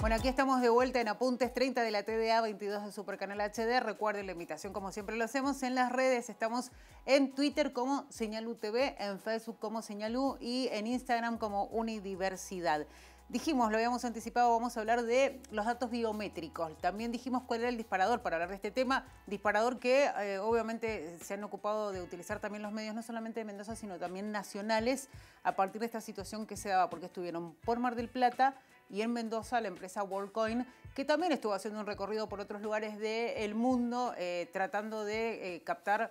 Bueno, aquí estamos de vuelta en Apuntes 30 de la TDA 22 de Supercanal HD. Recuerden la invitación, como siempre lo hacemos, en las redes. Estamos en Twitter como SeñalUTV, en Facebook como SeñalU y en Instagram como Unidiversidad. Dijimos, lo habíamos anticipado, vamos a hablar de los datos biométricos. También dijimos cuál era el disparador para hablar de este tema. Disparador que eh, obviamente se han ocupado de utilizar también los medios, no solamente de Mendoza, sino también nacionales, a partir de esta situación que se daba, porque estuvieron por Mar del Plata, y en Mendoza la empresa WorldCoin, que también estuvo haciendo un recorrido por otros lugares del mundo eh, tratando de eh, captar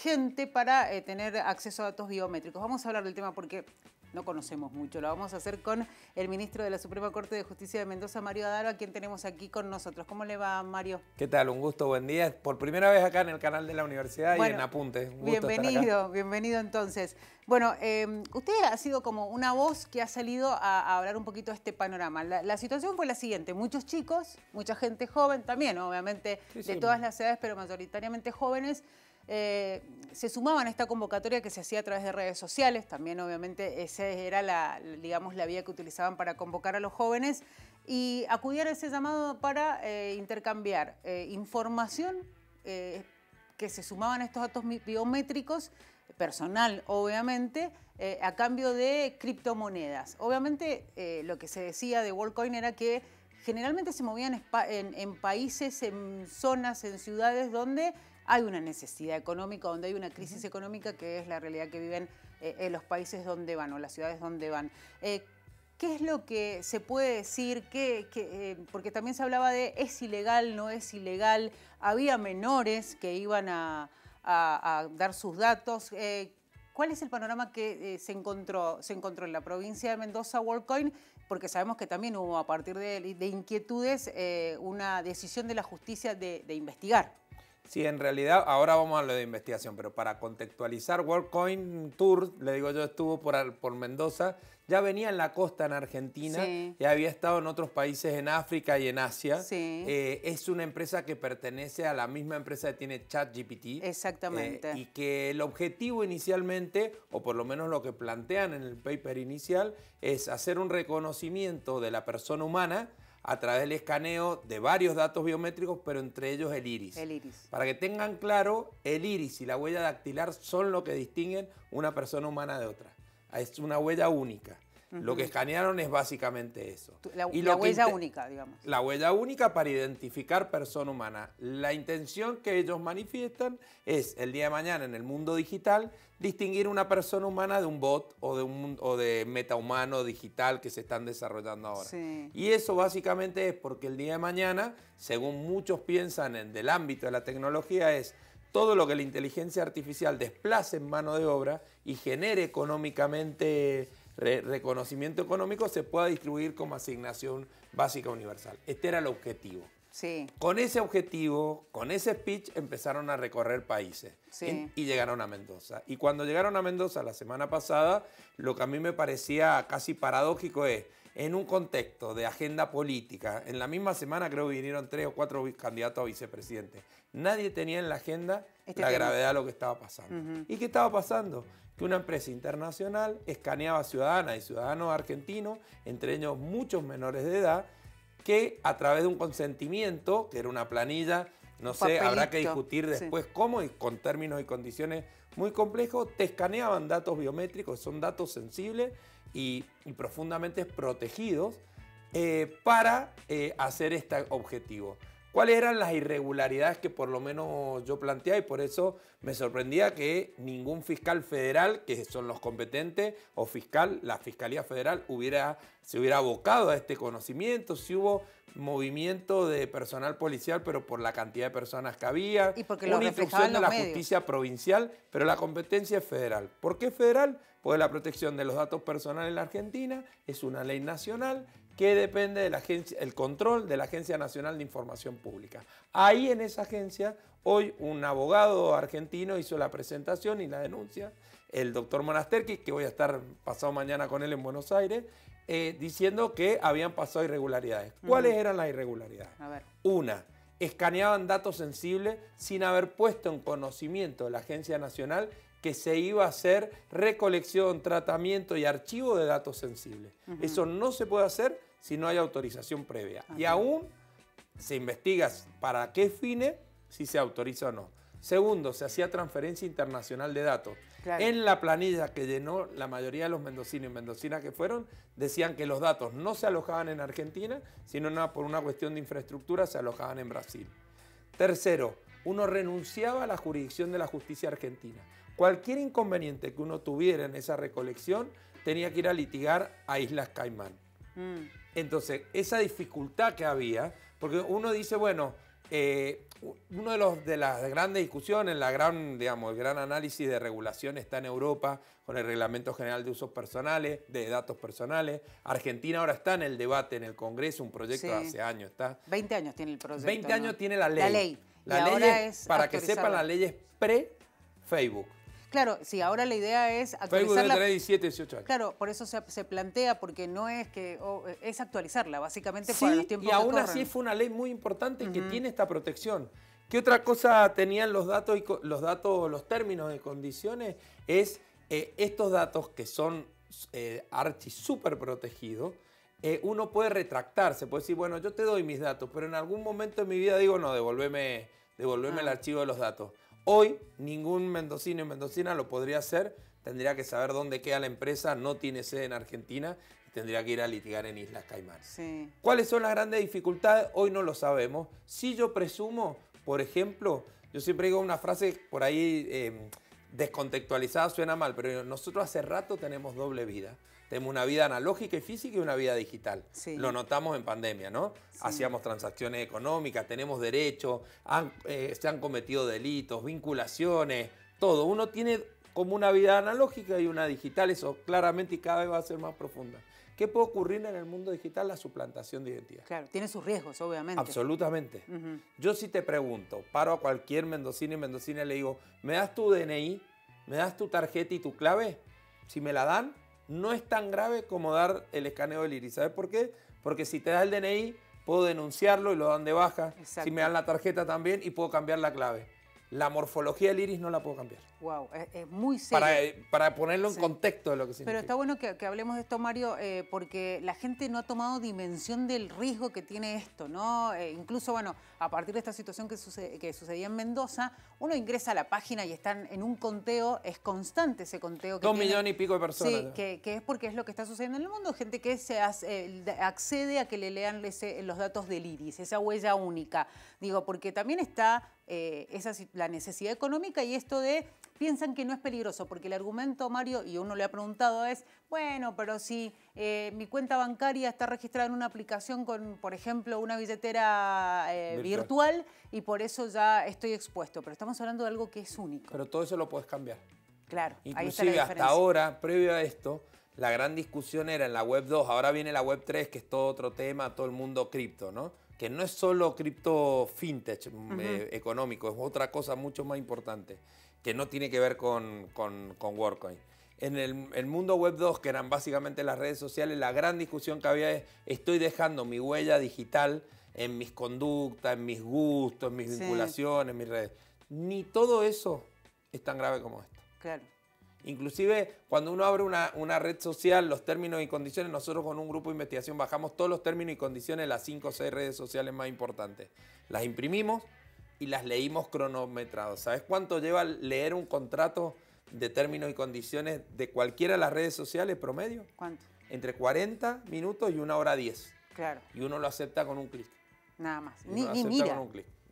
gente para eh, tener acceso a datos biométricos. Vamos a hablar del tema porque no conocemos mucho. Lo vamos a hacer con el ministro de la Suprema Corte de Justicia de Mendoza, Mario Adaro, a quien tenemos aquí con nosotros. ¿Cómo le va, Mario? ¿Qué tal? Un gusto, buen día. Por primera vez acá en el canal de la universidad y en Apunte. Un gusto bienvenido, bienvenido entonces. Bueno, eh, usted ha sido como una voz que ha salido a, hablar un poquito de este panorama. La, situación fue la siguiente, muchos chicos, mucha gente joven también, obviamente, de todas las edades, pero mayoritariamente jóvenes, eh, se sumaban a esta convocatoria que se hacía a través de redes sociales, también obviamente esa era la, digamos, la vía que utilizaban para convocar a los jóvenes y acudían a ese llamado para eh, intercambiar eh, información que se sumaban a estos datos biométricos personal, obviamente, a cambio de criptomonedas. Obviamente, lo que se decía de WorldCoin era que generalmente se movían en, países, en zonas, en ciudades donde hay una necesidad económica, donde hay una crisis económica que es la realidad que viven eh, en los países donde van o las ciudades donde van. Eh, ¿Qué es lo que se puede decir? que, eh, porque también se hablaba de es ilegal, no es ilegal. Había menores que iban a, dar sus datos. ¿Cuál es el panorama que se, encontró, se encontró en la provincia de Mendoza WorldCoin? Porque sabemos que también hubo a partir de, inquietudes una decisión de la justicia de investigar. Sí, en realidad, ahora vamos a lo de investigación, pero para contextualizar, WorldCoin Tour, le digo yo, estuvo por, por Mendoza, ya venía en la costa en Argentina, ya había estado en otros países en África y en Asia. Eh, es una empresa que pertenece a la misma empresa que tiene ChatGPT. Eh, Exactamente. y que el objetivo inicialmente, o por lo menos lo que plantean en el paper inicial, es hacer un reconocimiento de la persona humana a través del escaneo de varios datos biométricos, pero entre ellos el iris. El iris. Para que tengan claro, el iris y la huella dactilar son lo que distinguen una persona humana de otra. Es una huella única. Lo que escanearon es básicamente eso. La, y la huella única, digamos. La huella única para identificar persona humana. La intención que ellos manifiestan es el día de mañana en el mundo digital distinguir una persona humana de un bot o de un o de metahumano digital que se están desarrollando ahora. Y eso básicamente es porque el día de mañana, según muchos piensan en, del ámbito de la tecnología, es todo lo que la inteligencia artificial desplace en mano de obra y genere económicamente reconocimiento económico se pueda distribuir como asignación básica universal. Este era el objetivo. Sí. Con ese objetivo, con ese speech, empezaron a recorrer países y llegaron a Mendoza. Y cuando llegaron a Mendoza la semana pasada, lo que a mí me parecía casi paradójico es, en un contexto de agenda política, en la misma semana creo que vinieron tres o cuatro candidatos a vicepresidente, nadie tenía en la agenda este la gravedad de lo que estaba pasando. ¿Y qué estaba pasando? que una empresa internacional escaneaba ciudadanas y ciudadanos argentinos, entre ellos muchos menores de edad, que a través de un consentimiento, que era una planilla, no sé, habrá que discutir después cómo y con términos y condiciones muy complejos, te escaneaban datos biométricos, son datos sensibles y, profundamente protegidos eh, para eh, hacer este objetivo cuáles eran las irregularidades que por lo menos yo planteaba y por eso me sorprendía que ningún fiscal federal, que son los competentes, o fiscal, la Fiscalía Federal, hubiera, se hubiera abocado a este conocimiento, si hubo movimiento de personal policial, pero por la cantidad de personas que había, y porque una instrucción de la justicia provincial, pero la competencia es federal. ¿Por qué federal? Pues la protección de los datos personales en la Argentina es una ley nacional que depende del control de la Agencia Nacional de Información Pública. Ahí en esa agencia, hoy un abogado argentino hizo la presentación y la denuncia, el doctor Monasterki, que voy a estar pasado mañana con él en Buenos Aires, eh, diciendo que habían pasado irregularidades. ¿Cuáles eran las irregularidades? Una, escaneaban datos sensibles sin haber puesto en conocimiento de la Agencia Nacional que se iba a hacer recolección, tratamiento y archivo de datos sensibles. Eso no se puede hacer si no hay autorización previa. Y aún se investiga para qué fine, si se autoriza o no. Segundo, se hacía transferencia internacional de datos. En la planilla que llenó la mayoría de los mendocinos y mendocinas que fueron, decían que los datos no se alojaban en Argentina, sino por una cuestión de infraestructura se alojaban en Brasil. Tercero, uno renunciaba a la jurisdicción de la justicia argentina. Cualquier inconveniente que uno tuviera en esa recolección tenía que ir a litigar a Islas Caimán. Mm. Entonces, esa dificultad que había, porque uno dice, bueno, eh, una uno de, los, de las grandes discusiones, la gran, digamos, el gran análisis de regulación está en Europa con el Reglamento General de Usos Personales, de Datos Personales. Argentina ahora está en el debate en el Congreso, un proyecto de hace años está. 20 años tiene el proyecto. 20 años tiene la ley. La ley. La ley es, para que sepan, las leyes pre-Facebook. Claro, sí, ahora la idea es actualizarla. la ley 17, 18 años. Claro, por eso se, plantea, porque no es que... es actualizarla, básicamente, para los tiempos y aún así fue una ley muy importante que tiene esta protección. ¿Qué otra cosa tenían los datos, y los, datos los términos de condiciones? Es eh, estos datos que son eh, archi súper protegidos, eh, uno puede retractarse, puede decir, bueno, yo te doy mis datos, pero en algún momento de mi vida digo, no, devolveme, el ah. archivo de los datos. Hoy ningún mendocino y mendocina lo podría hacer, tendría que saber dónde queda la empresa, no tiene sede en Argentina tendría que ir a litigar en Islas Caimán. ¿Cuáles son las grandes dificultades? Hoy no lo sabemos. Si yo presumo, por ejemplo, yo siempre digo una frase por ahí eh, descontextualizada, suena mal, pero nosotros hace rato tenemos doble vida. Tenemos una vida analógica y física y una vida digital. Lo notamos en pandemia, ¿no? Hacíamos transacciones económicas, tenemos derechos, eh, se han cometido delitos, vinculaciones, todo. Uno tiene como una vida analógica y una digital, eso claramente y cada vez va a ser más profunda. ¿Qué puede ocurrir en el mundo digital? La suplantación de identidad. Claro, tiene sus riesgos, obviamente. Absolutamente. Yo si te pregunto, paro a cualquier mendocino y mendocina y le digo, ¿me das tu DNI? ¿Me das tu tarjeta y tu clave? Si me la dan, no es tan grave como dar el escaneo del iris. ¿Sabes por qué? Porque si te da el DNI, puedo denunciarlo y lo dan de baja. Si me dan la tarjeta también y puedo cambiar la clave. La morfología del iris no la puedo cambiar. Wow, es, muy serio. Para, eh, ponerlo en contexto de lo que significa. Pero está bueno que, hablemos de esto, Mario, eh, porque la gente no ha tomado dimensión del riesgo que tiene esto, ¿no? Eh, incluso, bueno, a partir de esta situación que, sucede, que sucedía en Mendoza, uno ingresa a la página y están en un conteo, es constante ese conteo. Que Dos millones y pico de personas. Sí, que, es porque es lo que está sucediendo en el mundo, gente que se hace, accede a que le lean eh, los datos del iris, esa huella única. Digo, porque también está eh, la necesidad económica y esto de piensan que no es peligroso, porque el argumento, Mario, y uno le ha preguntado, es, bueno, pero si eh, mi cuenta bancaria está registrada en una aplicación con, por ejemplo, una billetera eh, virtual. y por eso ya estoy expuesto, pero estamos hablando de algo que es único. Pero todo eso lo puedes cambiar. Claro. Inclusive ahí está la hasta ahora, previo a esto, la gran discusión era en la web 2, ahora viene la web 3, que es todo otro tema, todo el mundo cripto, ¿no? Que no es solo cripto fintech mm, eh, económico, es otra cosa mucho más importante que no tiene que ver con, con, con En el, el, mundo web 2, que eran básicamente las redes sociales, la gran discusión que había es, estoy dejando mi huella digital en mis conductas, en mis gustos, en mis vinculaciones, en mis redes. Ni todo eso es tan grave como esto. Claro. Inclusive cuando uno abre una, una, red social, los términos y condiciones, nosotros con un grupo de investigación bajamos todos los términos y condiciones de las 5 o 6 redes sociales más importantes. Las imprimimos, y las leímos cronometrados. ¿Sabes cuánto lleva leer un contrato de términos y condiciones de cualquiera de las redes sociales promedio? ¿Cuánto? Entre 40 minutos y una hora 10. Claro. Y uno lo acepta con un clic. Nada más. Ni, mira.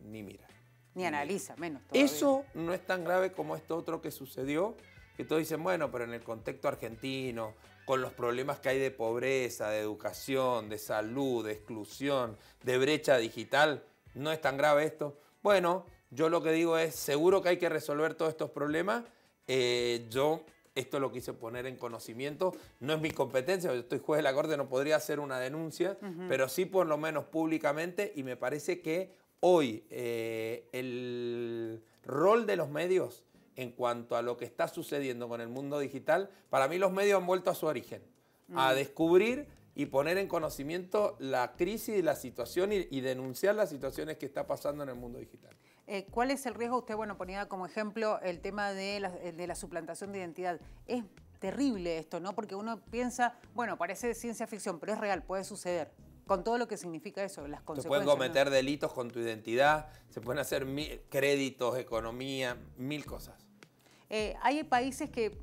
ni, mira. Ni analiza, menos. Todavía. Eso no es tan grave como esto otro que sucedió, que todos dicen, bueno, pero en el contexto argentino, con los problemas que hay de pobreza, de educación, de salud, de exclusión, de brecha digital, no es tan grave esto. Bueno, yo lo que digo es, seguro que hay que resolver todos estos problemas. Eh, yo esto lo quise poner en conocimiento. No es mi competencia, yo estoy juez de la Corte, no podría hacer una denuncia, pero sí por lo menos públicamente y me parece que hoy eh, el rol de los medios en cuanto a lo que está sucediendo con el mundo digital, para mí los medios han vuelto a su origen, a mm. descubrir y poner en conocimiento la crisis y la situación y, denunciar las situaciones que está pasando en el mundo digital. Eh, ¿Cuál es el riesgo? Usted bueno, ponía como ejemplo el tema eh, de la, suplantación de identidad. Es terrible esto, ¿no? Porque uno piensa, bueno, parece ciencia ficción, pero es real, puede suceder con todo lo que significa eso, las consecuencias. Se pueden cometer delitos con tu identidad, se pueden hacer mil, créditos, economía, mil cosas. Eh, hay países que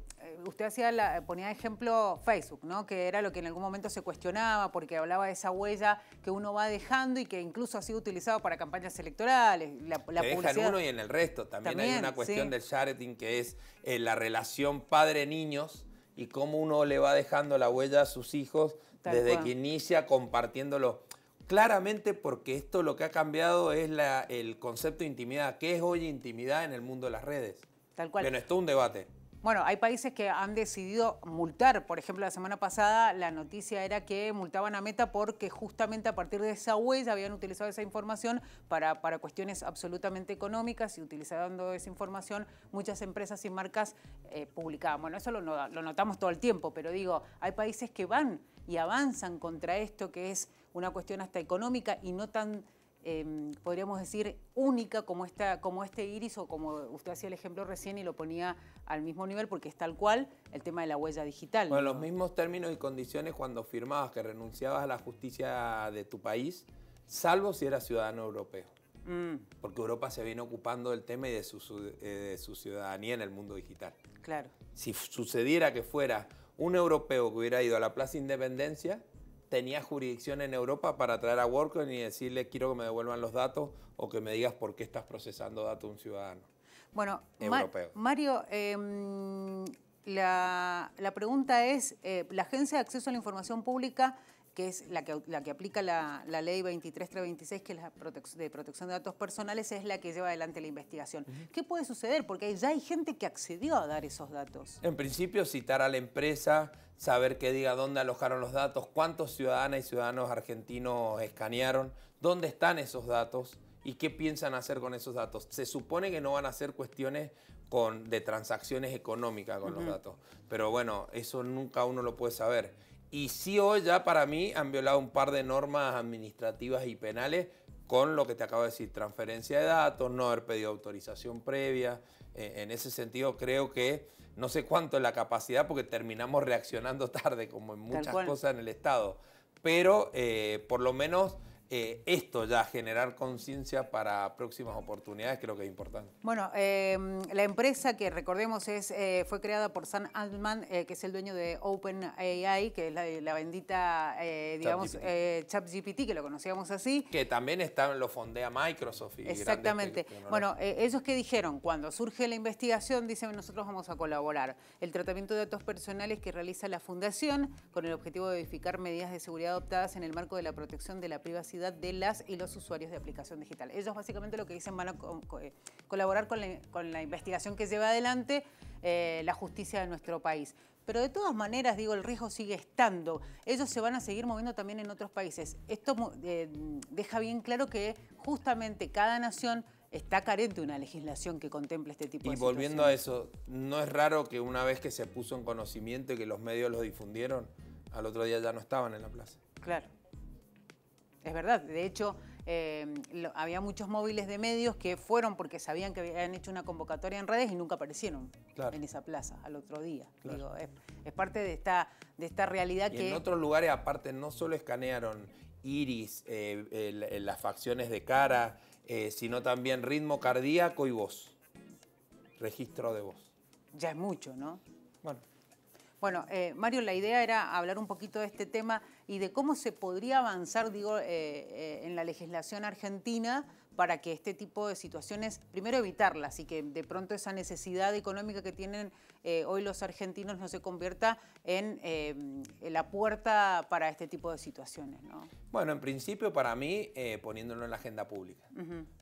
usted hacía la, ponía ejemplo Facebook, ¿no? Que era lo que en algún momento se cuestionaba porque hablaba de esa huella que uno va dejando y que incluso ha sido utilizado para campañas electorales. La, la en uno y en el resto. También, hay una cuestión del sharing que es eh, la relación padre-niños y cómo uno le va dejando la huella a sus hijos desde que inicia compartiéndolo. Claramente porque esto lo que ha cambiado es el concepto de intimidad. ¿Qué es hoy intimidad en el mundo de las redes? Tal cual. Bueno, esto es un debate. Bueno, hay países que han decidido multar. Por ejemplo, la semana pasada la noticia era que multaban a Meta porque justamente a partir de esa huella habían utilizado esa información para, para cuestiones absolutamente económicas y utilizando esa información muchas empresas y marcas eh, publicaban. Bueno, eso lo, lo notamos todo el tiempo, pero digo, hay países que van y avanzan contra esto que es una cuestión hasta económica y no tan Em, podríamos decir, única como, esta, como este iris o como usted hacía el ejemplo recién y lo ponía al mismo nivel porque es tal cual el tema de la huella digital. Bueno, los mismos términos y condiciones cuando firmabas que renunciabas a la justicia de tu país, salvo si eras ciudadano europeo. Mm. Porque Europa se viene ocupando del tema y de su, eh, de su ciudadanía en el mundo digital. Claro. Si sucediera que fuera un europeo que hubiera ido a la Plaza Independencia, tenía jurisdicción en Europa para traer a Workman y decirle quiero que me devuelvan los datos o que me digas por qué estás procesando datos de un ciudadano. Bueno, Mario, em, la, pregunta es, eh, la Agencia de Acceso a la Información Pública que es la que, aplica la, ley 23.326, que es la de protección de datos personales, es la que lleva adelante la investigación. ¿Qué puede suceder? Porque ya hay gente que accedió a dar esos datos. En principio, citar a la empresa, saber que diga dónde alojaron los datos, cuántos ciudadanas y ciudadanos argentinos escanearon, dónde están esos datos y qué piensan hacer con esos datos. Se supone que no van a hacer cuestiones con, de transacciones económicas con los datos, pero bueno, eso nunca uno lo puede saber. Y sí hoy ya para mí han violado un par de normas administrativas y penales con lo que te acabo de decir, transferencia de datos, no haber pedido autorización previa. E, en ese sentido creo que no sé cuánto es la capacidad porque terminamos reaccionando tarde, como en muchas cosas en el Estado. Pero eh, por lo menos eh, esto ya, generar conciencia para próximas oportunidades, creo que es importante. Bueno, em, la empresa que recordemos es, eh, fue creada por Sam Altman, eh, que es el dueño de OpenAI, que es la, bendita, digamos, ChatGPT, que lo conocíamos así. Que también está, lo fondea Microsoft. Exactamente. Bueno, ellos que dijeron, cuando surge la investigación, dicen nosotros vamos a colaborar. El tratamiento de datos personales que realiza la Fundación con el objetivo de edificar medidas de seguridad adoptadas en el marco de la protección de la privacidad de las y los usuarios de aplicación digital. Ellos básicamente lo que dicen van a eh, colaborar con la, investigación que lleva adelante eh, la justicia de nuestro país. Pero de todas maneras, digo, el riesgo sigue estando. Ellos se van a seguir moviendo también en otros países. Esto eh, deja bien claro que justamente cada nación está carente de una legislación que contemple este tipo de situaciones. Y volviendo a eso, ¿no es raro que una vez que se puso en conocimiento y que los medios lo difundieron, al otro día ya no estaban en la plaza? Claro. Es verdad, de hecho, em, había muchos móviles de medios que fueron porque sabían que habían hecho una convocatoria en redes y nunca aparecieron en esa plaza al otro día. es, parte de esta, de esta realidad que... En otros lugares aparte no solo escanearon iris, eh, las facciones de cara, eh, sino también ritmo cardíaco y voz. Registro de voz. Ya es mucho, ¿no? Bueno. Bueno, eh, Mario, la idea era hablar un poquito de este tema y de cómo se podría avanzar, digo, eh, eh, en la legislación argentina para que este tipo de situaciones, primero evitarlas y que de pronto esa necesidad económica que tienen eh, hoy los argentinos no se convierta eh, en la puerta para este tipo de situaciones? Bueno, en principio para mí eh, poniéndolo en la agenda pública.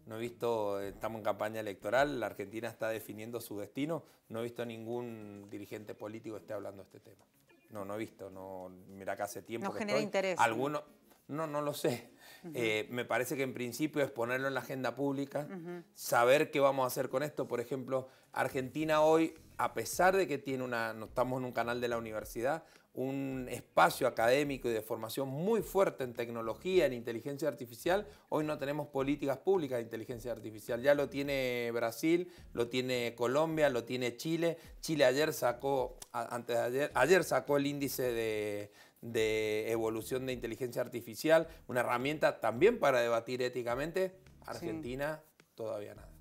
No he visto, estamos en campaña electoral, la Argentina está definiendo su destino, no he visto ningún dirigente político que esté hablando de este tema. No, no he visto, no, mira que hace tiempo. No genera interés. Algunos, no, no lo sé. Eh, me parece que en principio es ponerlo en la agenda pública, saber qué vamos a hacer con esto. Por ejemplo, Argentina hoy, a pesar de que tiene una, estamos en un canal de la universidad, un espacio académico y de formación muy fuerte en tecnología, en inteligencia artificial, hoy no tenemos políticas públicas de inteligencia artificial. Ya lo tiene Brasil, lo tiene Colombia, lo tiene Chile. Chile ayer sacó, antes de ayer, ayer sacó el índice de, de evolución de inteligencia artificial, una herramienta también para debatir éticamente, Argentina todavía nada.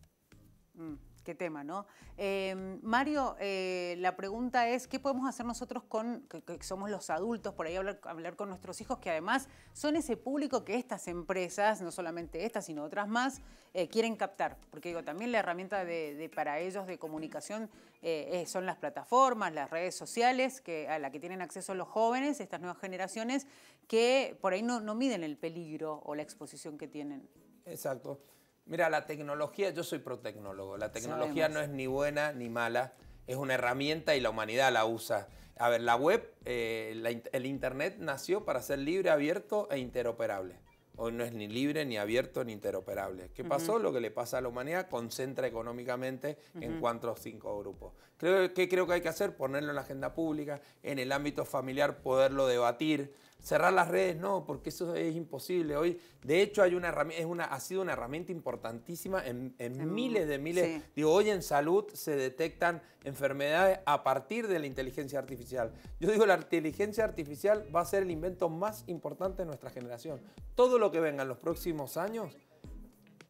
Mm qué tema, ¿no? Em, Mario, eh, la pregunta es, ¿qué podemos hacer nosotros con, que, somos los adultos, por ahí hablar, con nuestros hijos, que además son ese público que estas empresas, no solamente estas, sino otras más, eh, quieren captar? Porque digo, también la herramienta de, para ellos de comunicación eh, son las plataformas, las redes sociales, que, a la que tienen acceso los jóvenes, estas nuevas generaciones, que por ahí no, no miden el peligro o la exposición que tienen. Exacto. Mira, la tecnología, yo soy protecnólogo, la tecnología no es ni buena ni mala, es una herramienta y la humanidad la usa. A ver, la web, eh, el Internet nació para ser libre, abierto e interoperable. Hoy no es ni libre, ni abierto, ni interoperable. ¿Qué pasó? Lo que le pasa a la humanidad concentra económicamente en cuatro o cinco grupos. Creo, ¿Qué creo que hay que hacer? Ponerlo en la agenda pública, en el ámbito familiar poderlo debatir, cerrar las redes, no, porque eso es imposible. Hoy, de hecho, hay una, es ha sido una herramienta importantísima en, mm, miles de miles. Digo, hoy en salud se detectan enfermedades a partir de la inteligencia artificial. Yo digo, la inteligencia artificial va a ser el invento más importante de nuestra generación. Todo lo que venga en los próximos años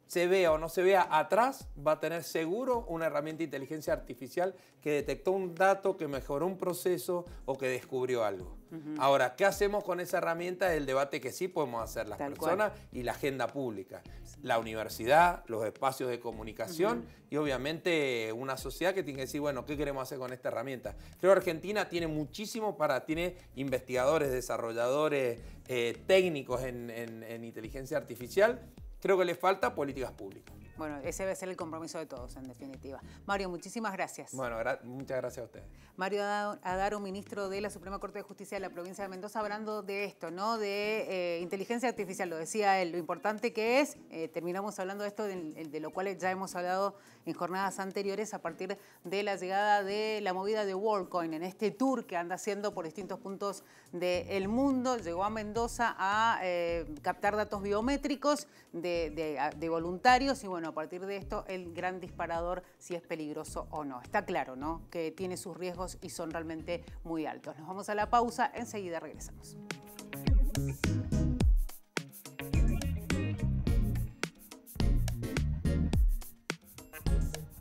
se vea o no se vea atrás, va a tener seguro una herramienta de inteligencia artificial que detectó un dato, que mejoró un proceso o que descubrió algo. Ahora, ¿qué hacemos con esa herramienta? el debate que sí podemos hacer las personas y la agenda pública, la universidad, los espacios de comunicación y obviamente una sociedad que tiene que decir, bueno, ¿qué queremos hacer con esta herramienta? Creo que Argentina tiene muchísimo para, tiene investigadores, desarrolladores, eh, técnicos en inteligencia artificial Creo que le falta políticas públicas. Bueno, ese debe ser el compromiso de todos, en definitiva. Mario, muchísimas gracias. Bueno, muchas gracias a ustedes. Mario Adaro, ministro de la Suprema Corte de Justicia de la provincia de Mendoza, hablando de esto, ¿no? De eh, inteligencia artificial, lo decía él, lo importante que es, eh, terminamos hablando de esto, de, lo cual ya hemos hablado en jornadas anteriores a partir de la llegada de la movida de WorldCoin, en este tour que anda haciendo por distintos puntos del mundo, llegó a Mendoza a eh, captar datos biométricos de voluntarios y bueno, a partir de esto el gran disparador si es peligroso o no. Está claro, ¿no? Que tiene sus riesgos y son realmente muy altos. Nos vamos a la pausa, enseguida regresamos.